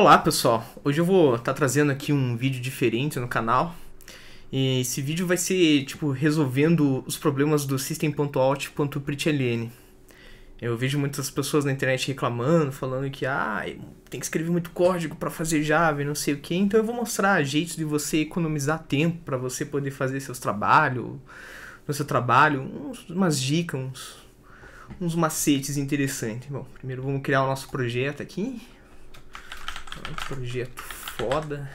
Olá pessoal, hoje eu vou estar tá trazendo aqui um vídeo diferente no canal. E esse vídeo vai ser tipo resolvendo os problemas do System.out.println. Eu vejo muitas pessoas na internet reclamando, falando que ah, tem que escrever muito código para fazer Java e não sei o que. Então eu vou mostrar jeitos de você economizar tempo para você poder fazer seus trabalhos, no seu trabalho, uns, umas dicas, uns, uns macetes interessantes. Bom, primeiro vamos criar o nosso projeto aqui. Um projeto foda.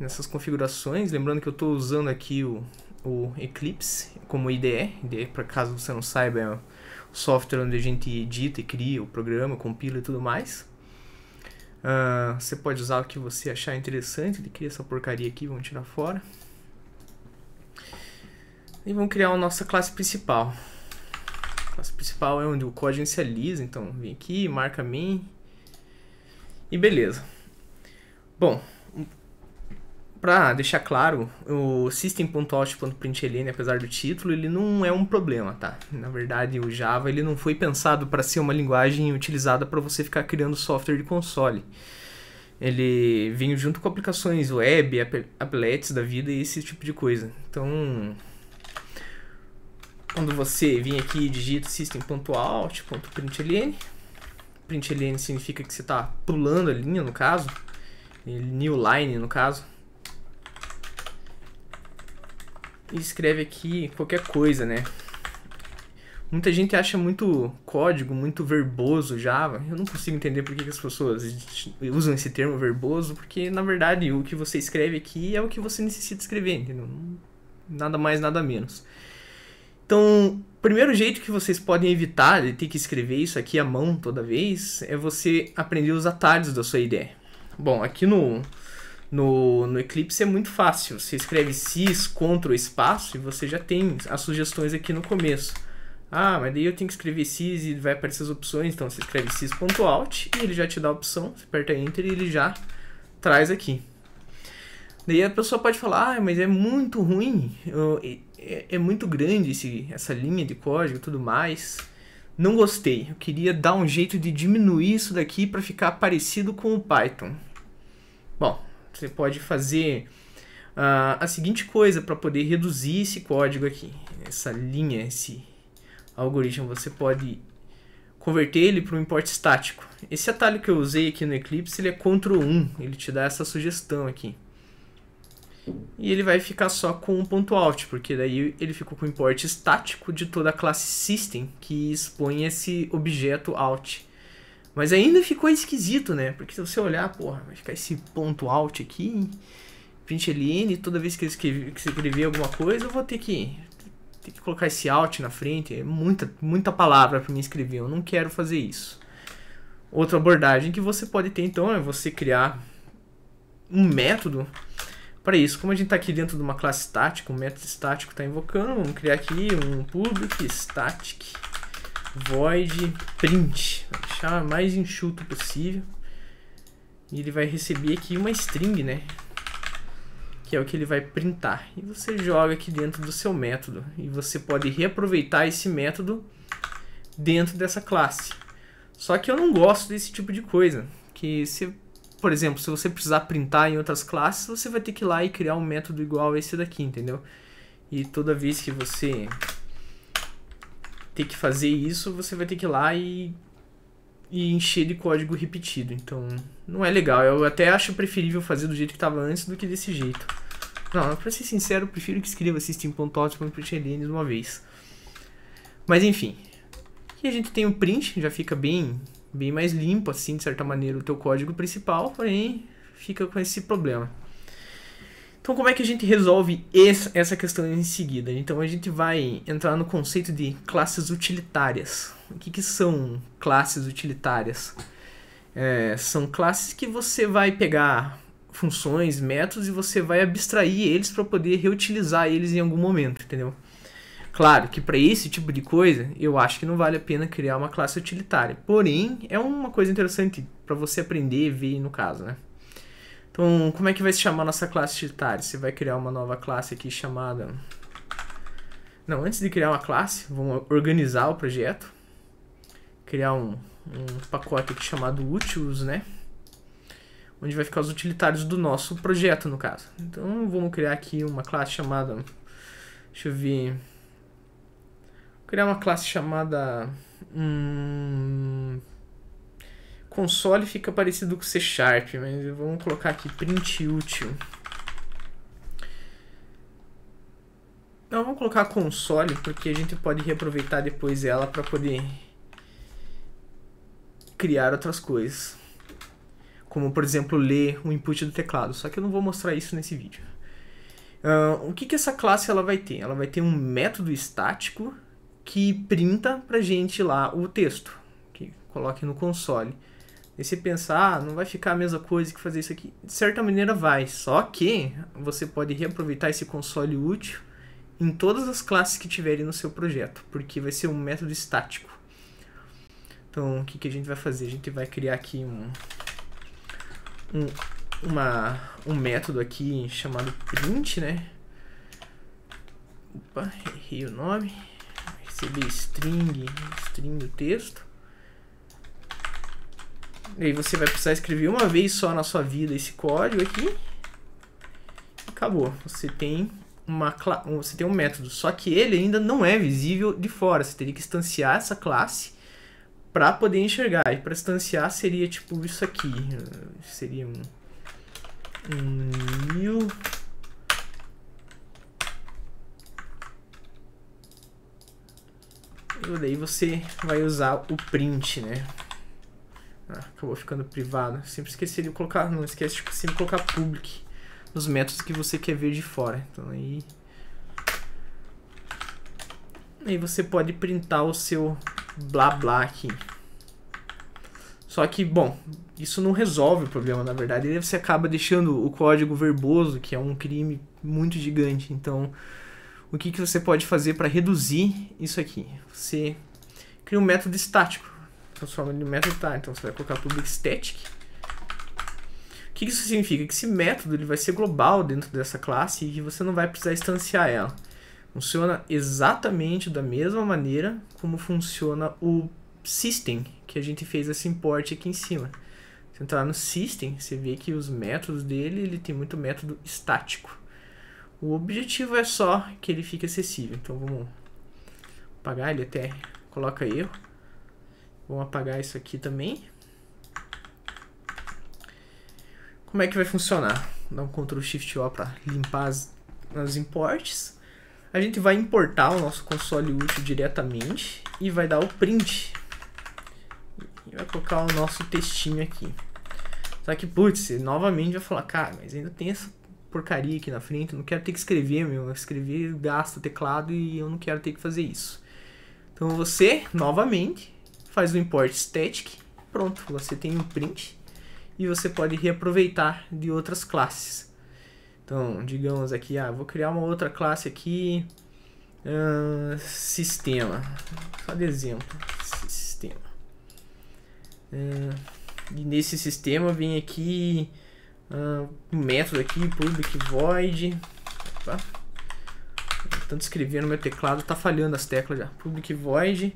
nessas configurações, lembrando que eu estou usando aqui o, o Eclipse como IDE. IDE, para caso você não saiba, é o software onde a gente edita e cria o programa, compila e tudo mais. Uh, você pode usar o que você achar interessante. Ele cria essa porcaria aqui, vamos tirar fora. E vamos criar a nossa classe principal. A classe principal é onde o código inicializa, então vem aqui, marca main e beleza. Bom, para deixar claro, o system.out.println, apesar do título, ele não é um problema, tá? Na verdade, o Java ele não foi pensado para ser uma linguagem utilizada para você ficar criando software de console. Ele veio junto com aplicações web, applets da vida e esse tipo de coisa. Então, quando você vem aqui e digita system.out.println, Print line significa que você está pulando a linha, no caso. New line, no caso. E escreve aqui qualquer coisa, né? Muita gente acha muito código, muito verboso Java. Eu não consigo entender por que, que as pessoas usam esse termo verboso, porque na verdade o que você escreve aqui é o que você necessita escrever, entendeu? Nada mais, nada menos. Então, primeiro jeito que vocês podem evitar de ter que escrever isso aqui à mão toda vez é você aprender os atalhos da sua ideia. Bom, aqui no, no, no Eclipse é muito fácil. Você escreve cis, contra o espaço e você já tem as sugestões aqui no começo. Ah, mas daí eu tenho que escrever cis e vai aparecer as opções. Então você escreve cis.alt e ele já te dá a opção. Você aperta enter e ele já traz aqui. Daí a pessoa pode falar, ah, mas é muito ruim, é, é muito grande esse, essa linha de código e tudo mais. Não gostei, eu queria dar um jeito de diminuir isso daqui para ficar parecido com o Python. Bom, você pode fazer uh, a seguinte coisa para poder reduzir esse código aqui, essa linha, esse algoritmo. Você pode converter ele para um import estático. Esse atalho que eu usei aqui no Eclipse ele é Ctrl 1, ele te dá essa sugestão aqui e ele vai ficar só com um ponto alt porque daí ele ficou com o import estático de toda a classe system que expõe esse objeto out. Mas ainda ficou esquisito, né? Porque se você olhar, porra, vai ficar esse ponto alt aqui, println, toda vez que eu escrever, escrever alguma coisa, eu vou ter que ter que colocar esse alt na frente, é muita muita palavra para mim escrever, eu não quero fazer isso. Outra abordagem que você pode ter então é você criar um método para isso, como a gente está aqui dentro de uma classe estática, um método estático está invocando, vamos criar aqui um public static void print. Vou deixar mais enxuto possível. E ele vai receber aqui uma string, né? Que é o que ele vai printar. E você joga aqui dentro do seu método. E você pode reaproveitar esse método dentro dessa classe. Só que eu não gosto desse tipo de coisa. Que você por exemplo, se você precisar printar em outras classes, você vai ter que ir lá e criar um método igual a esse daqui, entendeu? E toda vez que você ter que fazer isso, você vai ter que ir lá e, e encher de código repetido. Então, não é legal. Eu até acho preferível fazer do jeito que estava antes do que desse jeito. Não, pra ser sincero, eu prefiro que escreva system.out.println de uma vez. Mas enfim. Aqui a gente tem o print, já fica bem bem mais limpo, assim, de certa maneira, o teu código principal, porém fica com esse problema. Então, como é que a gente resolve essa questão em seguida? Então, a gente vai entrar no conceito de classes utilitárias. O que, que são classes utilitárias? É, são classes que você vai pegar funções, métodos e você vai abstrair eles para poder reutilizar eles em algum momento, entendeu? Claro que para esse tipo de coisa, eu acho que não vale a pena criar uma classe utilitária. Porém, é uma coisa interessante para você aprender e ver no caso, né? Então, como é que vai se chamar nossa classe utilitária? Você vai criar uma nova classe aqui chamada... Não, antes de criar uma classe, vamos organizar o projeto. Criar um, um pacote aqui chamado úteis, né? Onde vai ficar os utilitários do nosso projeto, no caso. Então, vamos criar aqui uma classe chamada... Deixa eu ver criar uma classe chamada. Hum, console fica parecido com C Sharp, mas vamos colocar aqui print útil. Não, vamos colocar console, porque a gente pode reaproveitar depois ela para poder criar outras coisas. Como, por exemplo, ler o input do teclado. Só que eu não vou mostrar isso nesse vídeo. Uh, o que, que essa classe ela vai ter? Ela vai ter um método estático que printa pra gente lá o texto, que coloque no console. E você pensar, ah, não vai ficar a mesma coisa que fazer isso aqui. De certa maneira vai, só que você pode reaproveitar esse console útil em todas as classes que tiverem no seu projeto, porque vai ser um método estático. Então, o que, que a gente vai fazer? A gente vai criar aqui um, um, uma, um método aqui chamado print, né? Opa, errei o nome string, string, string texto. E aí você vai precisar escrever uma vez só na sua vida esse código aqui. Acabou. Você tem uma você tem um método, só que ele ainda não é visível de fora. Você teria que instanciar essa classe para poder enxergar. E para instanciar seria tipo isso aqui. Seria um, um new daí você vai usar o print, né? Ah, acabou ficando privado. Sempre esqueci de colocar, não esquece de tipo, sempre colocar public nos métodos que você quer ver de fora. Então aí aí você pode printar o seu blá blá aqui. Só que, bom, isso não resolve o problema, na verdade. Você acaba deixando o código verboso, que é um crime muito gigante. Então, o que, que você pode fazer para reduzir isso aqui? Você cria um método estático. Transforma ele em método tá, então você vai colocar public static. O que, que isso significa? Que esse método ele vai ser global dentro dessa classe e você não vai precisar instanciar ela. Funciona exatamente da mesma maneira como funciona o system que a gente fez esse import aqui em cima. Se entrar no system, você vê que os métodos dele, ele tem muito método estático. O objetivo é só que ele fique acessível. Então vamos apagar ele até. Coloca erro. Vamos apagar isso aqui também. Como é que vai funcionar? Dá um Ctrl Shift O para limpar as, as imports. A gente vai importar o nosso console útil diretamente e vai dar o print. E vai colocar o nosso textinho aqui. Só que, putz, novamente vai falar, cara, mas ainda tem essa porcaria aqui na frente, eu não quero ter que escrever, meu. Escrever gasta teclado e eu não quero ter que fazer isso. Então você, novamente, faz o import static. Pronto, você tem um print e você pode reaproveitar de outras classes. Então, digamos aqui, ah, vou criar uma outra classe aqui, uh, sistema, só de exemplo, sistema. Uh, e nesse sistema vem aqui Uh, método aqui, public void. Opa. Tanto escrever no meu teclado, tá falhando as teclas já. Public void.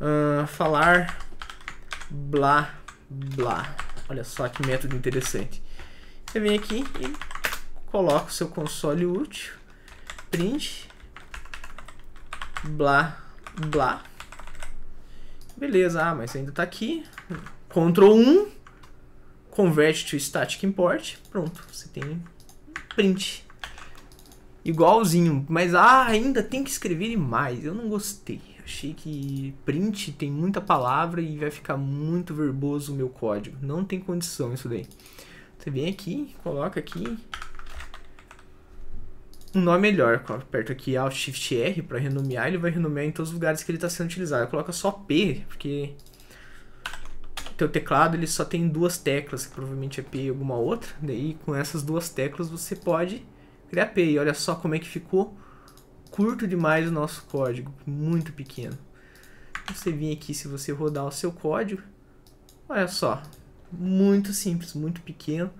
Uh, falar blá blá. Olha só que método interessante. Você vem aqui e coloca o seu console útil. Print. Blá blá. Beleza, ah, mas ainda tá aqui. Ctrl 1 convert to static import, pronto, você tem print. Igualzinho, mas ah, ainda tem que escrever mais, eu não gostei. Achei que print tem muita palavra e vai ficar muito verboso o meu código. Não tem condição isso daí. Você vem aqui, coloca aqui um nome melhor. Aperto aqui Alt Shift R para renomear, ele vai renomear em todos os lugares que ele está sendo utilizado. Coloca só P, porque teu teclado ele só tem duas teclas, que provavelmente é P e alguma outra. Daí com essas duas teclas você pode criar P. E olha só como é que ficou curto demais o nosso código, muito pequeno. Então, você vem aqui, se você rodar o seu código, olha só, muito simples, muito pequeno.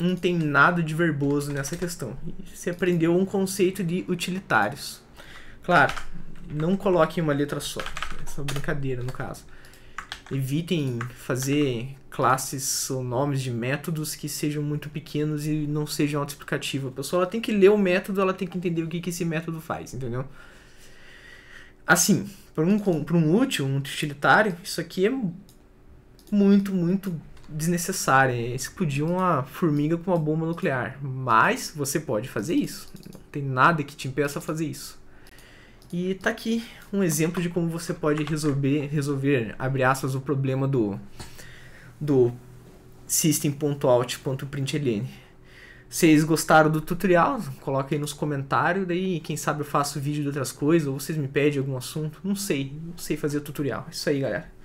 Não tem nada de verboso nessa questão. Você aprendeu um conceito de utilitários. Claro, não coloque uma letra só. Essa é brincadeira, no caso evitem fazer classes ou nomes de métodos que sejam muito pequenos e não sejam autoexplicativos. A pessoa ela tem que ler o método, ela tem que entender o que, que esse método faz, entendeu? Assim, para um, um útil, um utilitário, isso aqui é muito, muito desnecessário. É explodir uma formiga com uma bomba nuclear. Mas você pode fazer isso. Não tem nada que te impeça a fazer isso. E tá aqui um exemplo de como você pode resolver, resolver abre aspas, o problema do, do system.out.println. Vocês gostaram do tutorial? Coloca aí nos comentários, daí quem sabe eu faço vídeo de outras coisas, ou vocês me pedem algum assunto, não sei, não sei fazer tutorial. É isso aí, galera.